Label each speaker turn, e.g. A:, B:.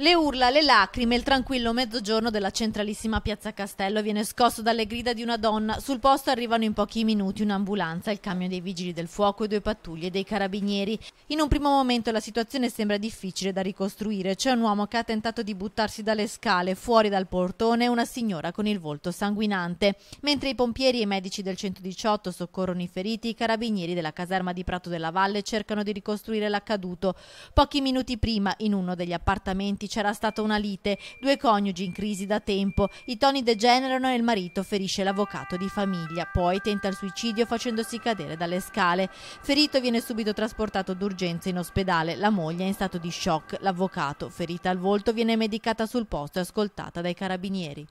A: Le urla, le lacrime, il tranquillo mezzogiorno della centralissima Piazza Castello viene scosso dalle grida di una donna. Sul posto arrivano in pochi minuti un'ambulanza, il camion dei vigili del fuoco e due pattuglie dei carabinieri. In un primo momento la situazione sembra difficile da ricostruire. C'è un uomo che ha tentato di buttarsi dalle scale, fuori dal portone e una signora con il volto sanguinante. Mentre i pompieri e i medici del 118 soccorrono i feriti, i carabinieri della caserma di Prato della Valle cercano di ricostruire l'accaduto. Pochi minuti prima, in uno degli appartamenti c'era stata una lite, due coniugi in crisi da tempo, i toni degenerano e il marito ferisce l'avvocato di famiglia, poi tenta il suicidio facendosi cadere dalle scale. Ferito viene subito trasportato d'urgenza in ospedale, la moglie è in stato di shock, l'avvocato, ferita al volto, viene medicata sul posto e ascoltata dai carabinieri.